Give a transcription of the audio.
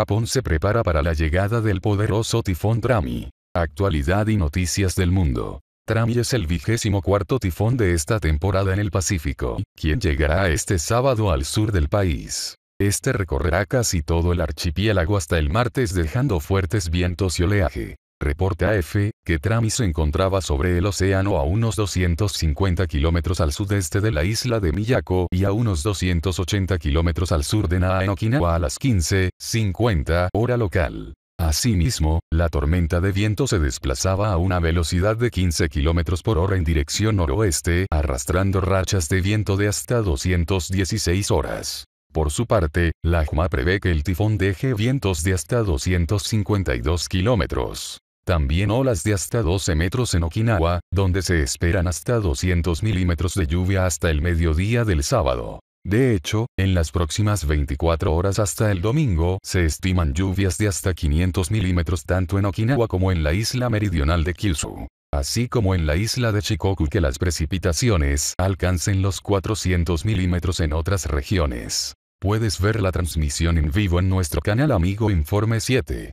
Japón se prepara para la llegada del poderoso tifón Trami. Actualidad y noticias del mundo. Trami es el vigésimo cuarto tifón de esta temporada en el Pacífico, quien llegará este sábado al sur del país. Este recorrerá casi todo el archipiélago hasta el martes dejando fuertes vientos y oleaje. Reporta AF, que Trami se encontraba sobre el océano a unos 250 kilómetros al sudeste de la isla de Miyako y a unos 280 kilómetros al sur de Naha Okinawa a las 15.50 hora local. Asimismo, la tormenta de viento se desplazaba a una velocidad de 15 kilómetros por hora en dirección noroeste, arrastrando rachas de viento de hasta 216 horas. Por su parte, la JUMA prevé que el tifón deje vientos de hasta 252 kilómetros. También olas de hasta 12 metros en Okinawa, donde se esperan hasta 200 milímetros de lluvia hasta el mediodía del sábado. De hecho, en las próximas 24 horas hasta el domingo, se estiman lluvias de hasta 500 milímetros tanto en Okinawa como en la isla meridional de Kyushu. Así como en la isla de Shikoku que las precipitaciones alcancen los 400 milímetros en otras regiones. Puedes ver la transmisión en vivo en nuestro canal Amigo Informe 7